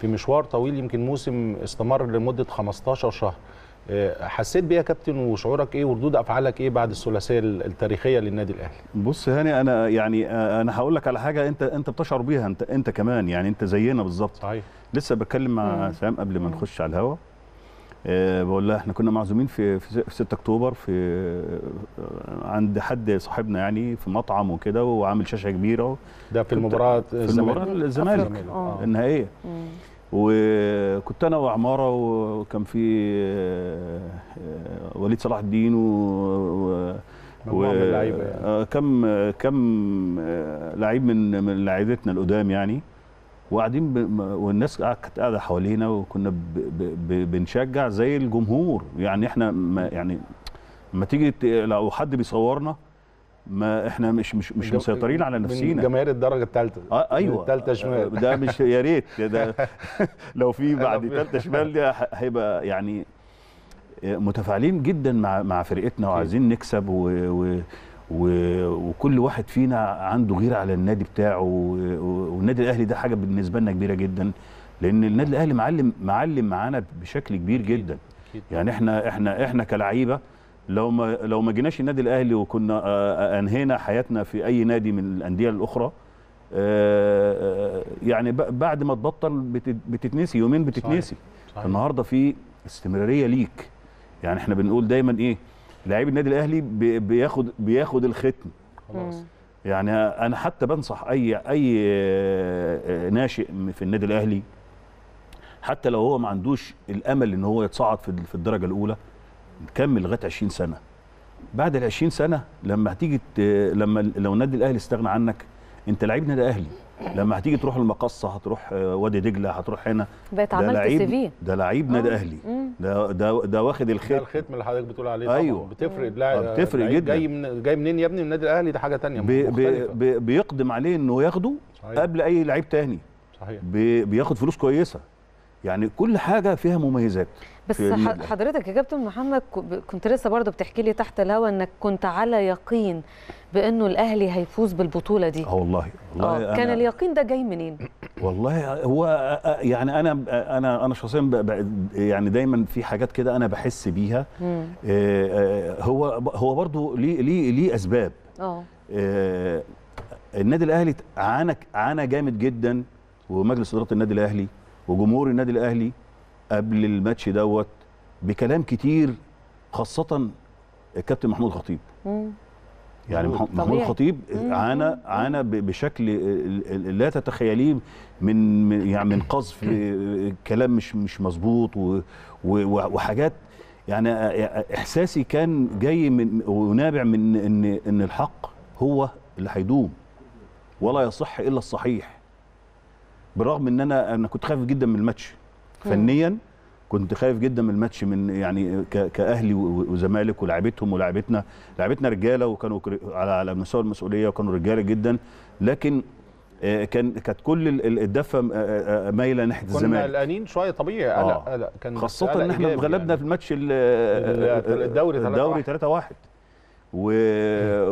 في مشوار طويل يمكن موسم استمر لمده 15 شهر آه، حسيت بيها كابتن وشعورك ايه وردود افعالك ايه بعد الثلاثيه التاريخيه للنادي الاهلي بص هاني انا يعني آه، انا هقول لك على حاجه انت انت بتشعر بيها انت انت كمان يعني انت زينا بالظبط صحيح لسه بتكلم مع سام قبل ما نخش على الهوا أه بقول لها احنا كنا معزومين في في 6 اكتوبر في آه، عند حد صاحبنا يعني في مطعم وكده وعامل شاشه كبيره ده في المباراه الزمالك في المباراه الزمالك النهائيه وكنت انا وعماره وكان في آه، آه، وليد صلاح الدين و و يعني. آه، كم كم لعيب من من لعيبتنا القدام يعني وقاعدين ب... والناس كانت قاعده حوالينا وكنا ب... ب... بنشجع زي الجمهور يعني احنا ما يعني لما تيجي لو حد بيصورنا ما احنا مش مش مش مسيطرين على نفسينا من جماهير الدرجه الثالثه اه ايوه الثالثه شمال ده مش يا ريت ده لو في بعد ثالثه شمال ده هيبقى يعني متفاعلين جدا مع مع فرقتنا وعايزين نكسب و, و و... وكل واحد فينا عنده غيره على النادي بتاعه والنادي الاهلي ده حاجه بالنسبه لنا كبيره جدا لان النادي الاهلي معلم معلم معانا بشكل كبير جدا يعني احنا احنا احنا كلعيبه لو ما لو ما جيناش النادي الاهلي وكنا آه، آه، انهينا حياتنا في اي نادي من الانديه الاخرى آه، يعني بعد ما تبطل بتتنسي يومين بتتنسي صحيح. صحيح. النهارده في استمراريه ليك يعني احنا بنقول دايما ايه لعيب النادي الاهلي بياخد بياخد الختم خلاص يعني انا حتى بنصح اي اي ناشئ في النادي الاهلي حتى لو هو ما عندوش الامل ان هو يتصعد في الدرجه الاولى كمل لغايه 20 سنه بعد ال 20 سنه لما هتيجي لما لو النادي الاهلي استغنى عنك انت لعيب نادي اهلي لما هتيجي تروح المقصه هتروح آه، وادي دجله هتروح هنا بقيت عملت سي في ده لعيب نادي اه. اهلي ده ده ده واخد الختم ده الختم اللي حضرتك بتقول عليه ايوه بتفرق لا آه، بتفرق جدا جاي من جاي منين يا ابني من النادي الاهلي ده حاجه ثانيه بي بي بيقدم عليه انه ياخده صحيح. قبل اي لعيب تاني صحيح بي بياخد فلوس كويسه يعني كل حاجه فيها مميزات بس حضرتك يا كابتن محمد كنت لسه برضه بتحكي لي تحت الهوا انك كنت على يقين بانه الاهلي هيفوز بالبطوله دي اه والله والله آه، أنا كان اليقين ده جاي منين والله هو يعني انا انا انا شخصيا يعني دايما في حاجات كده انا بحس بيها آه، آه، هو هو برضه ليه ليه ليه اسباب اه النادي الاهلي عانى عانى جامد جدا ومجلس اداره النادي الاهلي وجمهور النادي الاهلي قبل الماتش دوت بكلام كتير خاصه الكابتن محمود خطيب يعني محمود خطيب عانى عانى بشكل لا تتخيليه من يعني من قذف كلام مش مش مظبوط وحاجات يعني احساسي كان جاي من ونابع من ان ان الحق هو اللي هيدوم ولا يصح الا الصحيح بالرغم ان انا انا كنت خايف جدا من الماتش فنيا كنت خايف جدا من الماتش من يعني كاهلي وزمالك ولاعيبتهم ولاعيبتنا لاعيبتنا رجاله وكانوا على على مستوى المسؤوليه وكانوا رجاله جدا لكن آه، كان كانت كل الدفه آه، آه، مايله ناحيه الزمالك كنا قلقانين شويه طبيعي قلق آه. قلق كان خاصه ان احنا اتغلبنا يعني. في الماتش الدوري 3 الدوري 3 1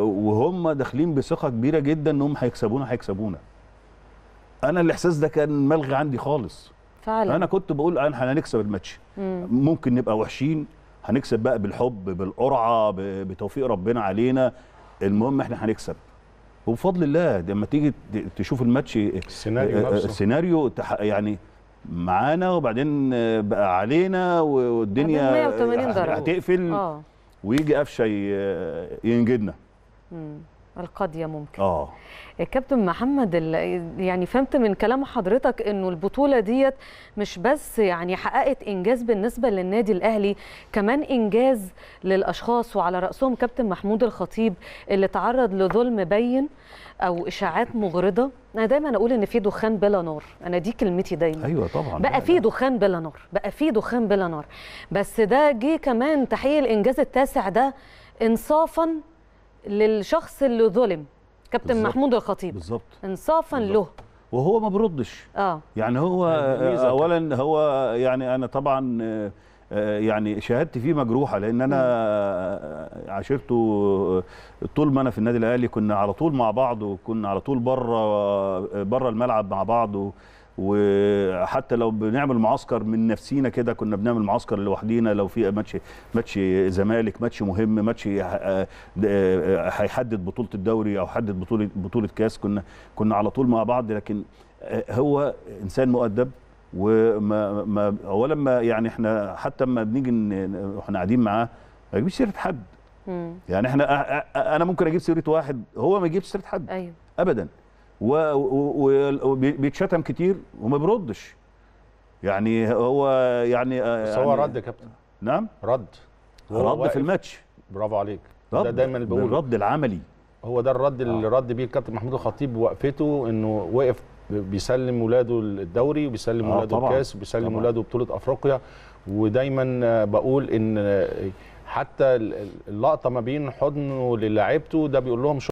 وهم داخلين بثقه كبيره جدا انهم هيكسبونا هيكسبونا انا الاحساس ده كان ملغي عندي خالص فعلا انا كنت بقول احنا هنكسب الماتش ممكن نبقى وحشين هنكسب بقى بالحب بالقرعه بتوفيق ربنا علينا المهم احنا هنكسب وبفضل الله لما تيجي تشوف الماتش السيناريو آه، آه، السيناريو يعني معانا وبعدين بقى علينا والدنيا 180 درجه هتقفل آه. ويجي قفشه ينجدنا مم. القضيه ممكن اه كابتن محمد يعني فهمت من كلام حضرتك انه البطوله ديت مش بس يعني حققت انجاز بالنسبه للنادي الاهلي كمان انجاز للاشخاص وعلى راسهم كابتن محمود الخطيب اللي تعرض لظلم بين او اشاعات مغرضه انا دايما اقول ان في دخان بلا نار انا دي كلمتي دايما ايوه طبعا بقى في دخان بلا نار بقى في دخان بلا نار بس ده جه كمان تحقيق الانجاز التاسع ده انصافا للشخص اللي ظلم كابتن بالزبط. محمود الخطيب بالظبط انصافا بالزبط. له وهو ما بردش اه يعني هو يعني آه، اولا هو يعني انا طبعا آه، آه، يعني شهادتي فيه مجروحه لان انا عاشرته طول ما انا في النادي الاهلي كنا على طول مع بعض وكنا على طول بره بره الملعب مع بعض وحتى لو بنعمل معسكر من نفسينا كده كنا بنعمل معسكر لوحدينا لو في ماتش ماتش زمالك ماتش مهم ماتش آه، آه، هيحدد بطوله الدوري او حدد بطوله بطوله كاس كنا كنا على طول مع بعض لكن آه، هو انسان مؤدب وما ما اولا ما يعني احنا حتى لما بنيجي احنا قاعدين معاه ما يجيبش سيره حد يعني احنا انا ممكن اجيب سيره واحد هو ما يجيبش سيره حد أيوه. ابدا وبيتشتم كتير وما بيردش يعني هو يعني آه، بس هو يعني رد يا كابتن نعم رد رد في الماتش برافو عليك رد ده دايما بقول الرد العملي هو ده الرد اللي آه. رد بيه الكابتن محمود الخطيب وقفته انه وقف بيسلم ولاده الدوري وبيسلم آه ولاده طبعًا. الكاس وبيسلم ولاده بطوله افريقيا ودايما بقول ان حتى اللقطه ما بين حضنه للاعيبته ده بيقول لهم